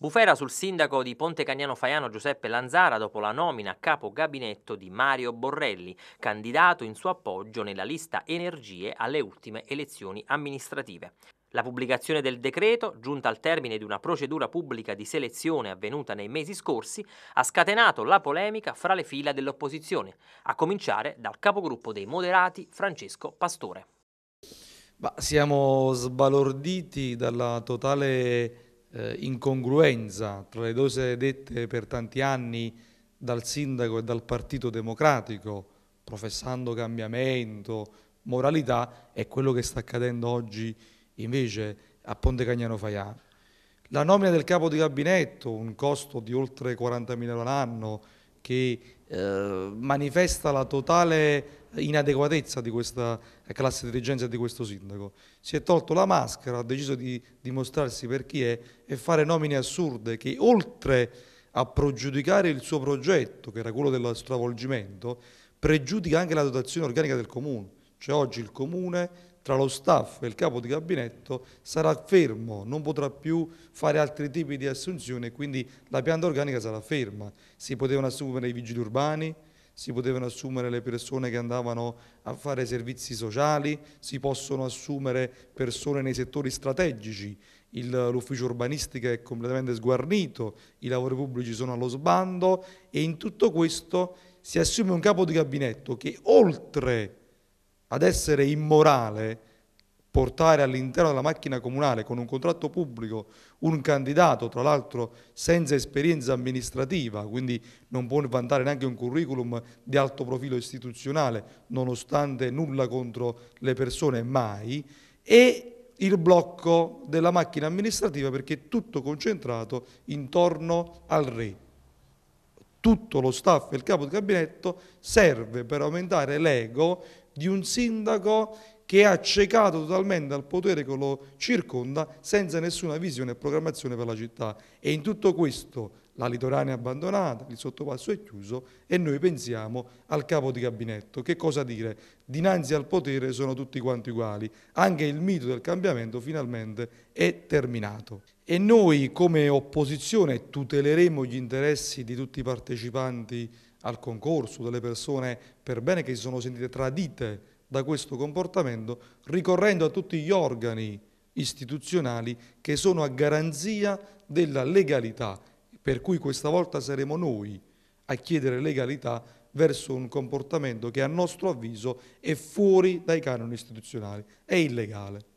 Bufera sul sindaco di Ponte Cagnano Faiano Giuseppe Lanzara dopo la nomina a capo gabinetto di Mario Borrelli, candidato in suo appoggio nella lista Energie alle ultime elezioni amministrative. La pubblicazione del decreto, giunta al termine di una procedura pubblica di selezione avvenuta nei mesi scorsi, ha scatenato la polemica fra le fila dell'opposizione, a cominciare dal capogruppo dei moderati Francesco Pastore. Bah, siamo sbalorditi dalla totale eh, incongruenza tra le dose dette per tanti anni dal sindaco e dal Partito Democratico, professando cambiamento, moralità, e quello che sta accadendo oggi invece a Ponte Cagnano Faià. La nomina del capo di gabinetto, un costo di oltre 40.000 euro l'anno, che eh, manifesta la totale inadeguatezza di questa classe dirigenza di questo sindaco. Si è tolto la maschera, ha deciso di dimostrarsi per chi è e fare nomine assurde che oltre a pregiudicare il suo progetto, che era quello dello stravolgimento, pregiudica anche la dotazione organica del comune. Cioè oggi il comune tra lo staff e il capo di gabinetto sarà fermo, non potrà più fare altri tipi di assunzioni e quindi la pianta organica sarà ferma. Si potevano assumere i vigili urbani, si potevano assumere le persone che andavano a fare servizi sociali, si possono assumere persone nei settori strategici, l'ufficio urbanistica è completamente sguarnito, i lavori pubblici sono allo sbando e in tutto questo si assume un capo di gabinetto che oltre ad essere immorale portare all'interno della macchina comunale con un contratto pubblico un candidato, tra l'altro senza esperienza amministrativa, quindi non può vantare neanche un curriculum di alto profilo istituzionale, nonostante nulla contro le persone, mai, e il blocco della macchina amministrativa perché è tutto concentrato intorno al re. Tutto lo staff e il capo di gabinetto serve per aumentare l'ego di un sindaco che è accecato totalmente al potere che lo circonda senza nessuna visione e programmazione per la città. E in tutto questo la litoranea è abbandonata, il sottopasso è chiuso e noi pensiamo al capo di gabinetto. Che cosa dire? Dinanzi al potere sono tutti quanti uguali. Anche il mito del cambiamento finalmente è terminato. E noi come opposizione tuteleremo gli interessi di tutti i partecipanti al concorso, delle persone per bene che si sono sentite tradite da questo comportamento ricorrendo a tutti gli organi istituzionali che sono a garanzia della legalità, per cui questa volta saremo noi a chiedere legalità verso un comportamento che a nostro avviso è fuori dai canoni istituzionali, è illegale.